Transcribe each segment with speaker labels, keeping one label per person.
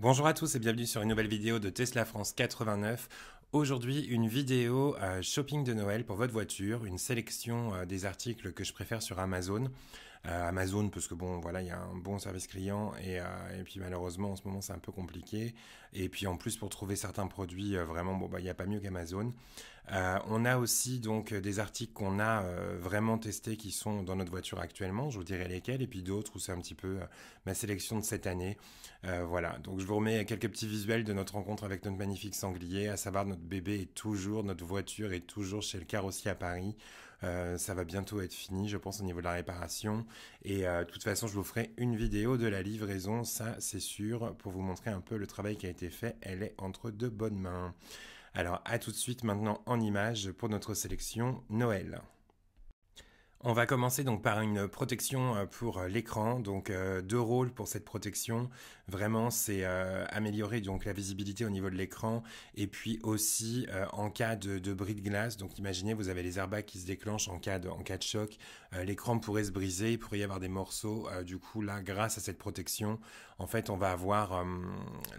Speaker 1: Bonjour à tous et bienvenue sur une nouvelle vidéo de Tesla France 89. Aujourd'hui, une vidéo euh, shopping de Noël pour votre voiture, une sélection euh, des articles que je préfère sur Amazon. Euh, Amazon, parce que bon, voilà, il y a un bon service client euh, et, puis malheureusement en ce moment c'est un peu compliqué. Et puis en plus pour trouver certains produits, euh, vraiment, bon, bah, il n'y a pas mieux qu'Amazon. on a aussi donc des articles qu'on a vraiment testés qui sont dans notre voiture actuellement, je vous dirai lesquels, et puis d'autres où c'est un petit peu ma sélection de cette année. voilà, donc je vous remets quelques petits visuels de notre rencontre avec notre magnifique sanglier, à savoir notre bébé est toujours, notre voiture est toujours chez le carrossier à Paris. Euh, ça va bientôt être fini, je pense, au niveau de la réparation. Et euh, de toute façon, je vous ferai une vidéo de la livraison, ça c'est sûr, pour vous montrer un peu le travail qui a été fait. Elle est entre de bonnes mains. Alors à tout de suite maintenant en images pour notre sélection Noël. On va commencer donc par une protection euh, pour euh, l'écran, donc euh, deux rôles pour cette protection. Vraiment, c'est améliorer donc la visibilité au niveau de l'écran et puis aussi en cas de, bris de glace. Donc imaginez, vous avez les airbags qui se déclenchent en cas de, en de choc, l'écran pourrait se briser, il pourrait y avoir des morceaux. du coup, là, grâce à cette protection, en fait, on va avoir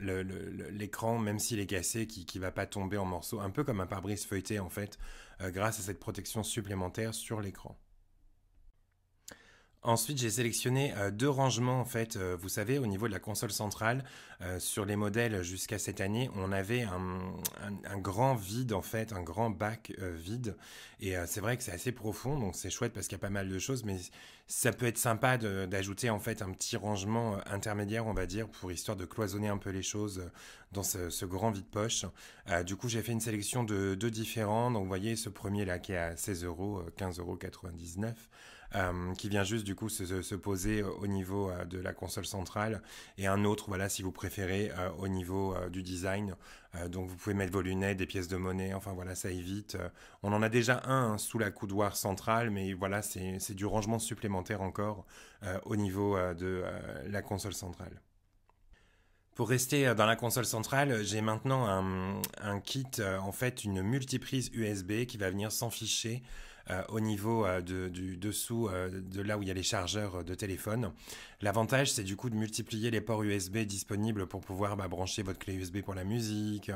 Speaker 1: l'écran, même s'il est cassé, qui ne va pas tomber en morceaux, un peu comme un pare-brise feuilleté en fait, grâce à cette protection supplémentaire sur l'écran. Ensuite, j'ai sélectionné euh, deux rangements en fait. Euh, vous savez, au niveau de la console centrale, euh, sur les modèles jusqu'à cette année, on avait un, grand vide en fait, un grand bac vide. Et c'est vrai que c'est assez profond, donc c'est chouette parce qu'il y a pas mal de choses, mais ça peut être sympa d'ajouter en fait un petit rangement intermédiaire, on va dire, pour histoire de cloisonner un peu les choses dans ce, ce grand vide poche. du coup, j'ai fait une sélection de deux différents. Donc, vous voyez, ce premier là qui est à 16 euros, 15,99 euros. Euh, qui vient juste du coup se, poser euh, au niveau euh, de la console centrale et un autre, voilà, si vous préférez, au niveau du design. donc vous pouvez mettre vos lunettes, des pièces de monnaie, enfin voilà, ça évite. on en a déjà un hein, sous la coudoir centrale, mais voilà, c'est du rangement supplémentaire encore au niveau de la console centrale. Pour rester dans la console centrale, j'ai maintenant un, un, kit, en fait une multiprise USB qui va venir s'enficher euh, au niveau euh, du dessous euh, de là où il y a les chargeurs de téléphone. L'avantage, c'est du coup de multiplier les ports USB disponibles pour pouvoir bah, brancher votre clé USB pour la musique,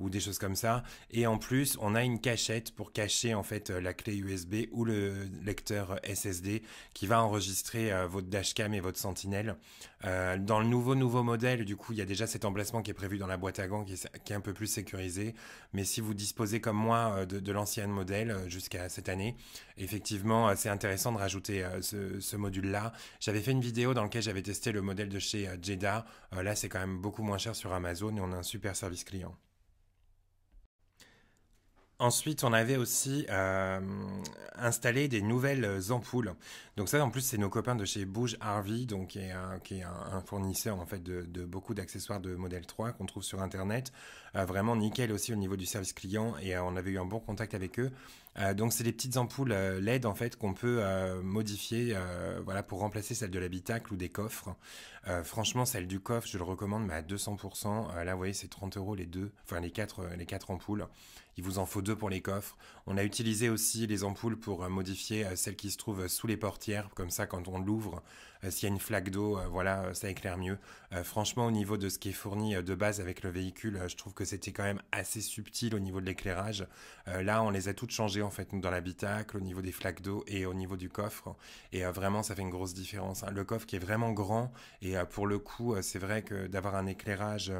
Speaker 1: ou des choses comme ça. Et en plus, on a une cachette pour cacher en fait euh, la clé USB ou le lecteur SSD qui va enregistrer euh, votre dashcam et votre sentinelle. Euh, dans le nouveau nouveau modèle, du coup, il y a déjà cet emplacement qui est prévu dans la boîte à gants qui est, un peu plus sécurisé. Mais si vous disposez comme moi de, de l'ancien modèle jusqu'à cette année, effectivement, c'est intéressant de rajouter ce, ce module-là. J'avais fait une vidéo dans laquelle j'avais testé le modèle de chez Jeddah. Là, c'est quand même beaucoup moins cher sur Amazon et on a un super service client. Ensuite, on avait aussi euh, installé des nouvelles ampoules. Donc ça, en plus, c'est nos copains de chez Bouge Harvey, donc qui est un, fournisseur en fait de, beaucoup d'accessoires de modèle 3 qu'on trouve sur Internet. Euh, vraiment nickel aussi au niveau du service client et euh, on avait eu un bon contact avec eux. Euh, donc c'est des petites ampoules euh, LED en fait qu'on peut euh, modifier voilà pour remplacer celle de l'habitacle ou des coffres. franchement celle du coffre je le recommande mais à 200%. là vous voyez c'est 30 euros les deux, enfin les quatre les quatre ampoules. Il vous en faut deux pour les coffres. On a utilisé aussi les ampoules pour modifier celles qui se trouvent sous les portières comme ça quand on l'ouvre euh, s'il y a une flaque d'eau, euh, voilà, euh, ça éclaire mieux. franchement, au niveau de ce qui est fourni de base avec le véhicule, je trouve que c'était quand même assez subtil au niveau de l'éclairage. là, on les a toutes changées en fait, nous, dans l'habitacle, au niveau des flaques d'eau et au niveau du coffre. Et vraiment, ça fait une grosse différence. Hein. Le coffre qui est vraiment grand et pour le coup, c'est vrai que d'avoir un éclairage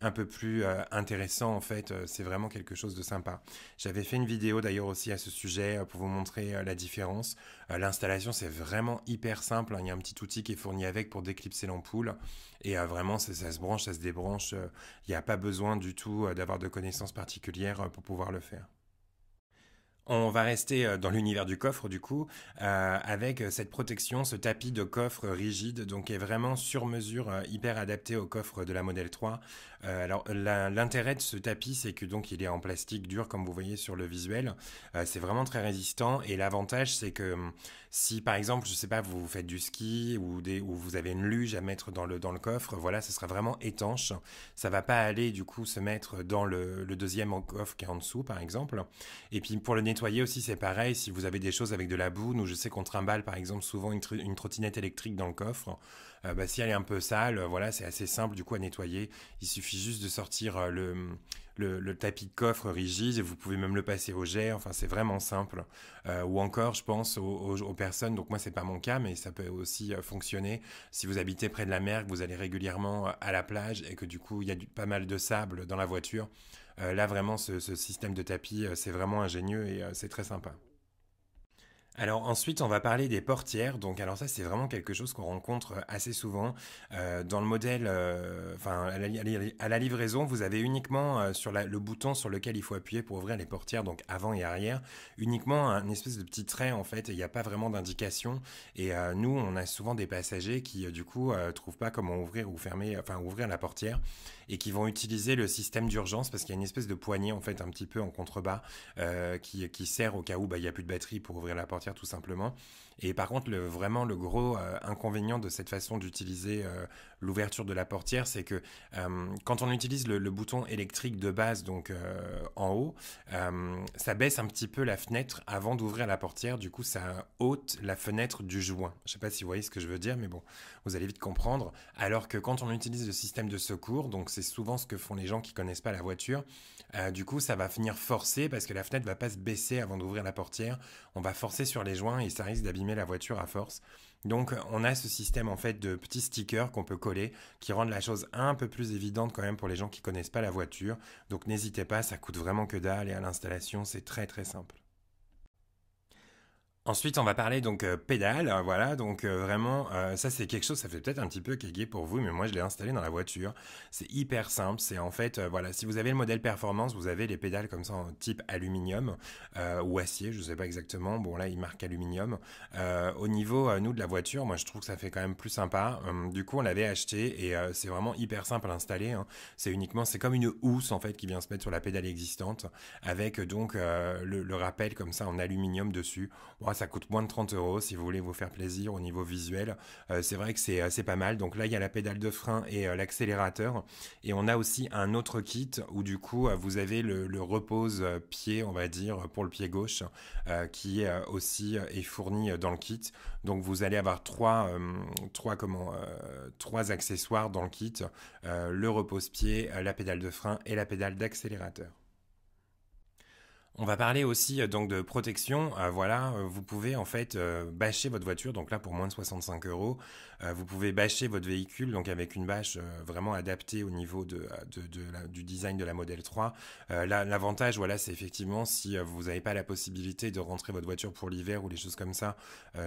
Speaker 1: un peu plus intéressant, en fait, c'est vraiment quelque chose de sympa. J'avais fait une vidéo d'ailleurs aussi à ce sujet pour vous montrer la différence. L'installation, c'est vraiment hyper simple. Hein. Il y a un petit tout qui est fourni avec pour déclipser l'ampoule. Et euh, vraiment, ça, ça, se branche, ça se débranche. Il euh, n'y a pas besoin du tout euh, d'avoir de connaissances particulières pour pouvoir le faire. On va rester euh, dans l'univers du coffre du coup, euh, avec euh, cette protection, ce tapis de coffre rigide, donc est vraiment sur mesure, hyper adapté au coffre de la modèle 3. alors l'intérêt de ce tapis, c'est que donc il est en plastique dur, comme vous voyez sur le visuel. c'est vraiment très résistant et l'avantage, c'est que hum, si par exemple, je sais pas, vous faites du ski ou, des, ou vous avez une luge à mettre dans le dans le coffre, voilà, ce sera vraiment étanche. Ça va pas aller du coup se mettre dans le, le deuxième coffre qui est en dessous, par exemple. Et puis pour le nettoyage nettoyer aussi, c'est pareil. Si vous avez des choses avec de la boue, nous, je sais qu'on trimballe par exemple souvent une, trottinette électrique dans le coffre. Euh, bah, si elle est un peu sale, euh, voilà, c'est assez simple du coup à nettoyer. Il suffit juste de sortir euh, le, tapis de coffre rigide et vous pouvez même le passer au jet. Enfin, c'est vraiment simple. ou encore, je pense aux, personnes. Donc moi, c'est pas mon cas, mais ça peut aussi fonctionner. Si vous habitez près de la mer, que vous allez régulièrement à la plage et que du coup, il y a du, pas mal de sable dans la voiture. Euh, là, vraiment, ce, système de tapis, euh, c'est vraiment ingénieux et euh, c'est très sympa. Alors ensuite, on va parler des portières. Donc alors ça, c'est vraiment quelque chose qu'on rencontre euh, assez souvent euh, dans le modèle. Euh, enfin, à la, livraison, vous avez uniquement sur le bouton sur lequel il faut appuyer pour ouvrir les portières, donc avant et arrière, uniquement un espèce de petit trait en fait. Il n'y a pas vraiment d'indication. Et nous, on a souvent des passagers qui du coup trouvent pas comment ouvrir ou fermer, enfin ouvrir la portière, et qui vont utiliser le système d'urgence parce qu'il y a une espèce de poignée en fait un petit peu en contrebas qui, sert au cas où bah, il n'y a plus de batterie pour ouvrir la portière tout simplement. Et par contre, le, vraiment le gros euh, inconvénient de cette façon d'utiliser euh, l'ouverture de la portière, c'est que euh, quand on utilise le, bouton électrique de base, donc en haut, ça baisse un petit peu la fenêtre avant d'ouvrir la portière. Du coup, ça ôte la fenêtre du joint. Je ne sais pas si vous voyez ce que je veux dire, mais bon, vous allez vite comprendre. Alors que quand on utilise le système de secours, donc c'est souvent ce que font les gens qui connaissent pas la voiture, euh, du coup, ça va finir forcer parce que la fenêtre va pas se baisser avant d'ouvrir la portière. On va forcer sur les joints et ça risque d'abîmer la voiture à force. Donc, on a ce système en fait de petits stickers qu'on peut coller qui rendent la chose un peu plus évidente quand même pour les gens qui ne connaissent pas la voiture. Donc, n'hésitez pas, ça coûte vraiment que dalle et à l'installation, c'est très très simple. Ensuite, on va parler donc euh, pédales, hein, voilà, donc euh, vraiment, euh, ça c'est quelque chose, ça fait peut-être un petit peu kégué pour vous, mais moi je l'ai installé dans la voiture. C'est hyper simple, c'est en fait, voilà, si vous avez le modèle performance, vous avez les pédales comme ça en type aluminium ou acier, je ne sais pas exactement, bon là il marque aluminium. au niveau, nous, de la voiture, moi je trouve que ça fait quand même plus sympa. Hum, du coup, on l'avait acheté et c'est vraiment hyper simple à installer. Hein. C'est uniquement, c'est comme une housse en fait qui vient se mettre sur la pédale existante avec donc le, rappel comme ça en aluminium dessus ça coûte moins de 30 euros si vous voulez vous faire plaisir au niveau visuel. Euh, c'est vrai que euh, c'est pas mal. Donc là, il y a la pédale de frein et euh, l'accélérateur. Et on a aussi un autre kit où du coup, vous avez le, repose pied, on va dire, pour le pied gauche, qui qui aussi est fourni dans le kit. Donc vous allez avoir trois, trois, comment, trois accessoires dans le kit. le repose pied, la pédale de frein et la pédale d'accélérateur. On va parler aussi euh, donc de protection. Euh, voilà, euh, vous pouvez en fait bâcher votre voiture. Donc là, pour moins de 65 euros, vous pouvez bâcher votre véhicule donc avec une bâche vraiment adaptée au niveau de, du design de la Model 3. L'avantage, voilà, c'est effectivement si vous n'avez pas la possibilité de rentrer votre voiture pour l'hiver ou les choses comme ça,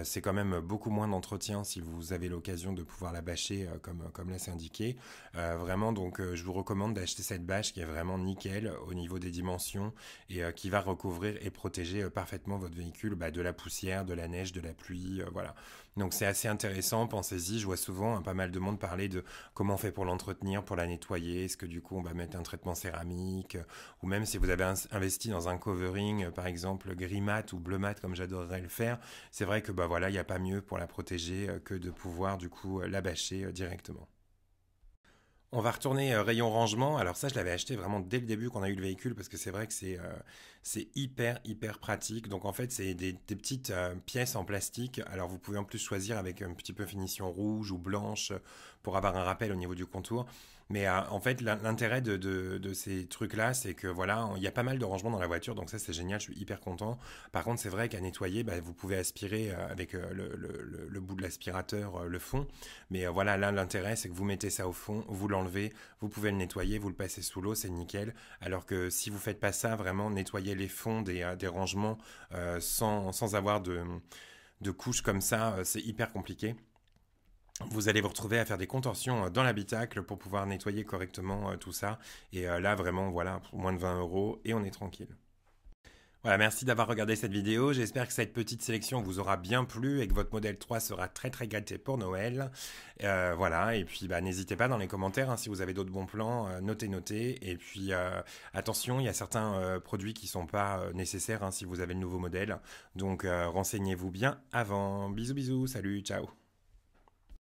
Speaker 1: c'est quand même beaucoup moins d'entretien si vous avez l'occasion de pouvoir la bâcher comme comme là c'est indiqué. vraiment, donc je vous recommande d'acheter cette bâche qui est vraiment nickel au niveau des dimensions et qui va recouvrir et protéger euh, parfaitement votre véhicule bah, de la poussière, de la neige, de la pluie, euh, voilà. Donc c'est assez intéressant, pensez-y, je vois souvent hein, pas mal de monde parler de comment on fait pour l'entretenir, pour la nettoyer, est-ce que du coup on va mettre un traitement céramique, euh, ou même si vous avez investi dans un covering, par exemple gris mat ou bleu mat comme j'adorerais le faire, c'est vrai que bah voilà, il n'y a pas mieux pour la protéger que de pouvoir du coup la bâcher directement. On va retourner euh, rayon rangement. Alors ça, je l'avais acheté vraiment dès le début qu'on a eu le véhicule parce que c'est vrai que c'est euh, hyper hyper pratique. Donc en fait, c'est des, petites euh, pièces en plastique. Alors vous pouvez en plus choisir avec un petit peu finition rouge ou blanche pour avoir un rappel au niveau du contour. Mais euh, en fait, l'intérêt de, ces trucs-là, c'est que voilà, il y a pas mal de rangements dans la voiture, donc ça c'est génial, je suis hyper content. Par contre, c'est vrai qu'à nettoyer, bah, vous pouvez aspirer euh, avec euh, le, bout de l'aspirateur le fond. Mais voilà, là l'intérêt, c'est que vous mettez ça au fond, vous l'enlevez, vous pouvez le nettoyer, vous le passez sous l'eau, c'est nickel. Alors que si vous faites pas ça, vraiment nettoyer les fonds des, rangements sans, avoir de couches comme ça, c'est hyper compliqué vous allez vous retrouver à faire des contorsions euh, dans l'habitacle pour pouvoir nettoyer correctement euh, tout ça. Et euh, là, vraiment, voilà, pour moins de 20 euros et on est tranquille. Voilà, merci d'avoir regardé cette vidéo. J'espère que cette petite sélection vous aura bien plu et que votre modèle 3 sera très très gâté pour Noël. voilà, et puis bah, n'hésitez pas dans les commentaires hein, si vous avez d'autres bons plans, notez, notez. Et puis attention, il y a certains produits qui ne sont pas nécessaires hein, si vous avez le nouveau modèle. Donc renseignez-vous bien avant. Bisous bisous, salut, ciao.